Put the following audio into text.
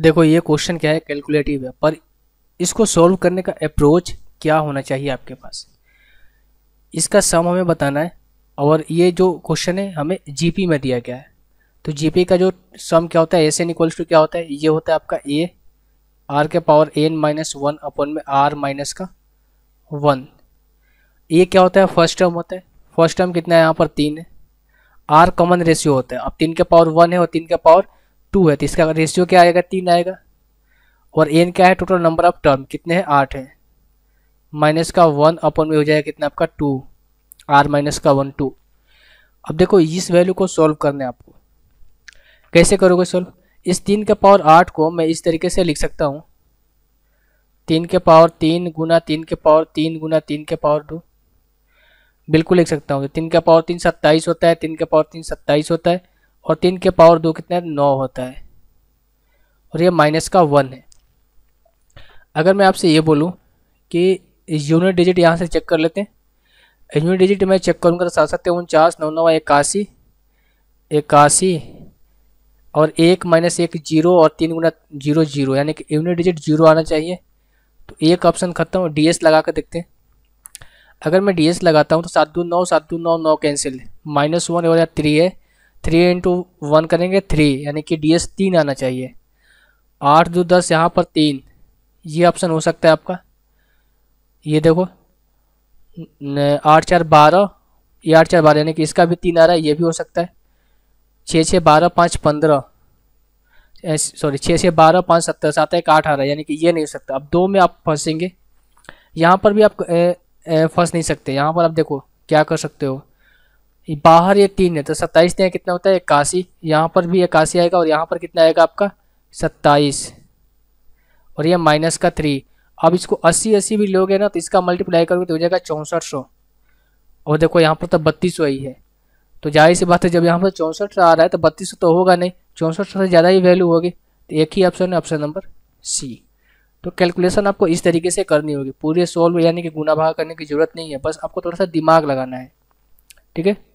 देखो ये क्वेश्चन क्या है कैलकुलेटिव है पर इसको सॉल्व करने का अप्रोच क्या होना चाहिए आपके पास इसका सम हमें बताना है और ये जो क्वेश्चन है हमें जीपी में दिया गया है तो जीपी का जो सम क्या होता है एस एन इक्वल्स टू क्या होता है ये होता है आपका ए आर के पावर एन माइनस वन अपन में आर माइनस का वन ए क्या होता है फर्स्ट टर्म होता है फर्स्ट टर्म कितना है यहाँ पर तीन है आर कॉमन रेशियो होता है अब तीन के पावर वन है और तीन के पावर टू है तो इसका रेशियो क्या आएगा तीन आएगा और एन क्या है टोटल नंबर ऑफ टर्म कितने हैं आठ हैं माइनस का वन अपन में हो जाएगा कितना आपका टू आर माइनस का वन टू अब देखो इस वैल्यू को सॉल्व करना है आपको कैसे करोगे सॉल्व इस तीन के पावर आठ को मैं इस तरीके से लिख सकता हूँ तीन के पावर तीन गुना तीन के पावर तीन गुना तीन के पावर टू बिल्कुल लिख सकता हूँ तो तीन का पावर तीन सत्ताईस होता है तीन का पावर तीन सत्ताईस होता है और तीन के पावर दो कितना है नौ होता है और ये माइनस का वन है अगर मैं आपसे ये बोलूँ कि यूनिट डिजिट यहाँ से चेक कर लेते हैं यूनिट डिजिट मैं चेक करूँगा तो साथ साथ उनचास नौ नौ इक्यासी इक्यासी और एक माइनस एक जीरो और तीन गुना जीरो जीरो यानी कि यूनिट डिजिट जीरो आना चाहिए तो एक ऑप्शन खत्म डी एस लगा कर देखते हैं अगर मैं डी एस लगाता हूँ तो सात दो नौ सात दो नौ नौ कैंसिल माइनस वन और या थ्री है थ्री इंटू वन करेंगे थ्री यानी कि डी एस तीन आना चाहिए आठ दो दस यहाँ पर तीन ये ऑप्शन हो सकता है आपका ये देखो आठ चार बारह ये आठ चार बारह यानी कि इसका भी तीन आ रहा है ये भी हो सकता है छः छः बारह पाँच पंद्रह सॉरी छः छः बारह पाँच सत्तर सात एक आठ आ रहा है यानी कि ये नहीं हो सकता अब दो में आप फंसेंगे यहाँ पर भी आप फंस नहीं सकते यहाँ पर आप देखो क्या कर सकते हो बाहर ये तीन है तो सत्ताईस यहाँ कितना होता है इक्यासी यहाँ पर भी इक्यासी आएगा और यहाँ पर कितना आएगा आपका सत्ताईस और ये माइनस का थ्री अब इसको अस्सी अस्सी भी लोगे ना तो इसका मल्टीप्लाई करोगे तो हो जाएगा चौंसठ सौ और देखो यहाँ पर तो बत्तीस सौ ही है तो जाहिर सी बात है जब यहाँ पर चौंसठ आ रहा है तो बत्तीस सौ तो होगा नहीं चौंसठ सौ से ज़्यादा ही वैल्यू होगी तो एक ही ऑप्शन है ऑप्शन नंबर सी तो कैलकुलेशन आपको इस तरीके से करनी होगी पूरे सॉल्व यानी कि गुना भाग करने की ज़रूरत नहीं है बस आपको थोड़ा सा दिमाग लगाना है ठीक है